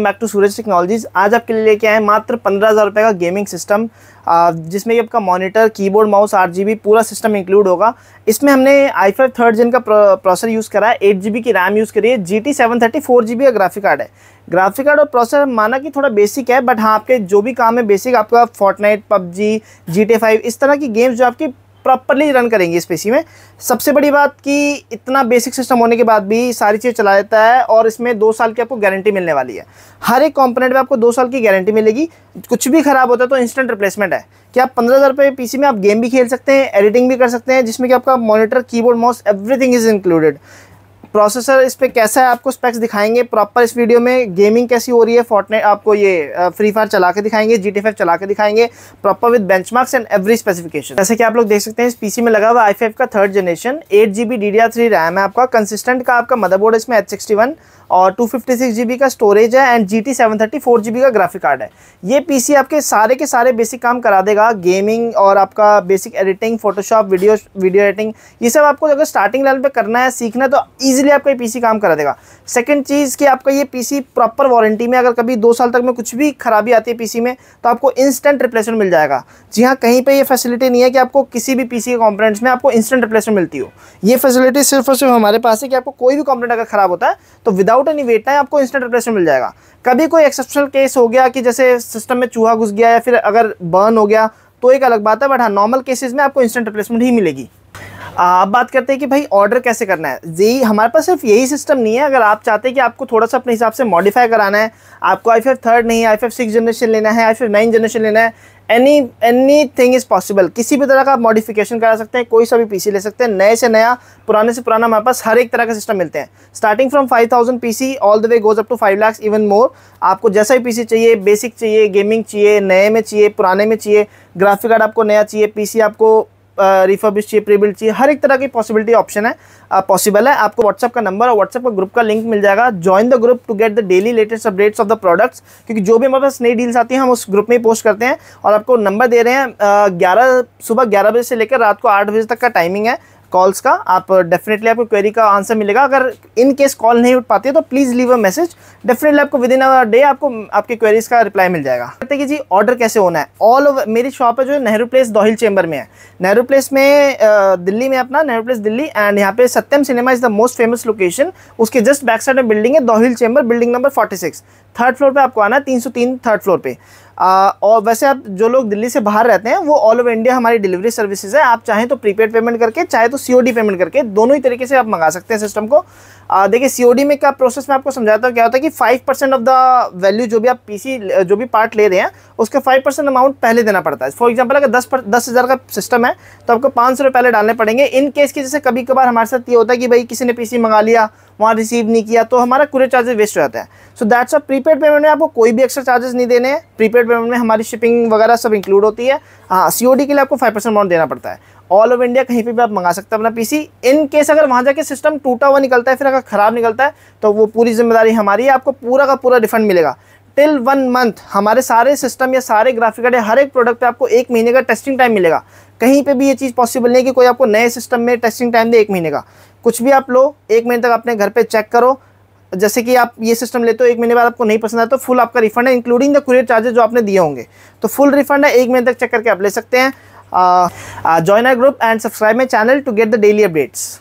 back to Suraj technologies आज आपके लिए लेके आए मात्र पंद्रह हज़ार रुपये का गेमिंग सिस्टम जिसमें कि आपका मॉनिटर कीबोर्ड माउस आठ जी पूरा सिस्टम इंक्लूड होगा इसमें हमने आई फाइव थर्ड जिन का प्रोसेसर यूज़ करा है एट जी की रैम यूज़ करी है G T seven thirty four G B का ग्राफिक कार्ड है ग्राफिक कार्ड और प्रोसेसर माना कि थोड़ा बेसिक है बट हाँ आपके जो भी काम है बेसिक आपका Fortnite PUBG G T five इस तरह की गेम्स जो आपकी प्रॉपरली रन करेंगी इस पीसी में सबसे बड़ी बात कि इतना बेसिक सिस्टम होने के बाद भी सारी चीज़ चला जाता है और इसमें दो साल की आपको गारंटी मिलने वाली है हर एक कंपोनेंट में आपको दो साल की गारंटी मिलेगी कुछ भी ख़राब होता है तो इंस्टेंट रिप्लेसमेंट है कि आप पंद्रह हज़ार रुपये पी में आप गेम भी खेल सकते हैं एडिटिंग भी कर सकते हैं जिसमें कि आपका monitor keyboard mouse everything is included processor इस पर कैसा है आपको स्पेक्स दिखाएंगे प्रॉपर इस वीडियो में गेमिंग कैसी हो रही है फोर्टनाइट आपको ये फ्री फायर चला के दिखाएंगे जी टी चला के दिखाएंगे proper with bench and every specification जैसे कि आप लोग देख सकते हैं इस पीसी में लगा हुआ आई का third generation eight G B RAM है आपका कंसिस्टेंट का आपका मदरबोर्ड इसमें एच सिक्सटी वन और टू फिफ्टी का स्टोरेज है एंड जी टी का ग्राफिक कार्ड है ये पीसी आपके सारे के सारे बेसिक काम करा देगा गेमिंग और आपका basic editing Photoshop video video editing ये सब आपको अगर स्टार्टिंग लेवल पे करना है सीखना है तो ईजिली आपका ये पीसी काम करा देगा सेकंड चीज़ कि आपका ये पीसी प्रॉपर वारंटी में अगर कभी दो साल तक में कुछ भी खराबी आती है पी में तो आपको इंस्टेंट रिप्लेसमेंट मिल जाएगा जी हाँ कहीं पर यह फैसिलिटी नहीं है कि आपको किसी भी पी के कॉम्पोनेंट्स में आपको इंस्टेंट रिप्लेसमेंट मिलती हो ये फैसिलिटी सिर्फ और सिर्फ हमारे पास है कि आपको कोई भी कॉम्पोनेंट अगर खराब होता है तो without without any wait time आपको इंस्टेंट रिप्लेसमेंट मिल जाएगा कभी कोई एक्सेप्शनल केस हो गया कि जैसे सिस्टम में चूहा घुस गया या फिर अगर बर्न हो गया तो एक अलग बात है बट हाँ नॉर्मल केसेस में आपको इंस्टेंट रिप्लेसमेंट ही मिलेगी अब बात करते हैं कि भाई ऑर्डर कैसे करना है जी हमारे पास सिर्फ यही सिस्टम नहीं है अगर आप चाहते हैं कि आपको थोड़ा सा अपने हिसाब से मॉडिफाई कराना है आपको आई फाइव थर्ड नहीं आई फाइव सिक्स जनरेशन लेना है आई फाइव नाइन जनरेशन लेना है any anything is possible किसी भी तरह का आप मॉडिफिकेशन करा सकते हैं कोई सा भी पीसी ले सकते हैं नए से नया पुराने से पुराना हमारे पास हर एक तरह का सिस्टम मिलते हैं स्टार्टिंग फ्रॉम 5000 सी all the way goes up to 5 lakhs even more आपको जैसा भी पीसी चाहिए बेसिक चाहिए गेमिंग चाहिए नए में चाहिए पुराने में चाहिए ग्राफिक कार्ड आपको नया चाहिए पीसी आपको रिफर्बिश चाहिए प्रीबिल्ड चाहिए हर एक तरह की पॉसिबिलिटी ऑप्शन है पॉसिबल है आपको व्हाट्सअप का नंबर और व्हाट्सअप का ग्रुप का लिंक मिल जाएगा join the group to get the daily latest updates of the products क्योंकि जो भी हमारे पास नई डील्स आती हैं हम उस ग्रुप में पोस्ट करते हैं और आपको नंबर दे रहे हैं ग्यारह सुबह ग्यारह बजे से लेकर रात को आठ बजे तक का टाइमिंग है कॉल्स का आप डेफिनेटली uh, आपको क्वेरी का आंसर मिलेगा अगर इन केस कॉल नहीं उठ पाती है तो please leave a message definitely आपको विद इन अ डे आपको आपकी क्वेरीज का रिप्लाई मिल जाएगा कहते हैं कि जी ऑर्डर कैसे होना है ऑल ओवर मेरी शॉप है जो नेहरू प्लेस दोहिल चेंबर में है नेहरू प्लेस में uh, दिल्ली में अपना नेहरू प्लेस दिल्ली एंड यहाँ पे Satyam cinema is the most famous location उसके जस्ट बैक साइड में बिल्डिंग है Dohil chamber building number forty third floor पर आपको आना है तीन सौ थर्ड फ्लोर पर आ, और वैसे आप जो लोग दिल्ली से बाहर रहते हैं वो ऑल ओवर इंडिया हमारी डिलीवरी सर्विसेज है आप चाहें तो प्रीपेड पेमेंट करके चाहे तो सीओडी पेमेंट करके दोनों ही तरीके से आप मंगा सकते हैं सिस्टम को देखिए सीओडी में क्या प्रोसेस मैं आपको समझाता हूँ क्या होता है कि five percent of the value जो भी आप पीसी जो भी पार्ट ले रहे हैं उसका फाइव परसेंट अमाउंट पहले देना पड़ता है फॉर एग्जाम्पल अगर दस दस हज़ार का सिस्टम है तो आपको पाँच सौ पहले डालने पड़ेंगे इन केस की जैसे कभी कभार हमारे साथ ये होता है कि भाई किसी ने पीसी मंगा लिया वहाँ रिसीव नहीं किया तो हमारा कुरियर चार्जेस वेस्ट हो जाता है so that's a prepaid payment में आपको कोई भी एक्स्ट्रा चार्जेस नहीं देने हैं प्रीपेड पेमेंट में हमारी शिपिंग वगैरह सब इंक्लूड होती है हाँ सी के लिए आपको फाइव परसेंट अमाउंट देना पड़ता है ऑल ओवर इंडिया कहीं पे भी आप मंगा सकते हैं अपना पीसी इन केस अगर वहाँ जाके सिस्टम टूटा हुआ निकलता है फिर अगर ख़राब निकलता है तो वो पूरी जिम्मेदारी हमारी है आपको पूरा का पूरा रिफंड मिलेगा टिल वन मंथ हमारे सारे सिस्टम या सारे ग्राफिक कार्ड या हर एक प्रोडक्ट पे आपको एक महीने का टेस्टिंग टाइम मिलेगा कहीं पे भी ये चीज़ पॉसिबल नहीं है कि कोई आपको नए सिस्टम में टेस्टिंग टाइम दे एक महीने का कुछ भी आप लो एक महीने तक अपने घर पे चेक करो जैसे कि आप ये सिस्टम लेते हो एक महीने बाद आपको नहीं पसंद आता तो फुल आपका रिफंड है इंक्लूडिंग द कुरियर चार्जेस जो आपने दिए होंगे तो फुल रिफंड है एक महीने तक चेक करके आप ले सकते हैं join our group and subscribe my channel to get the daily updates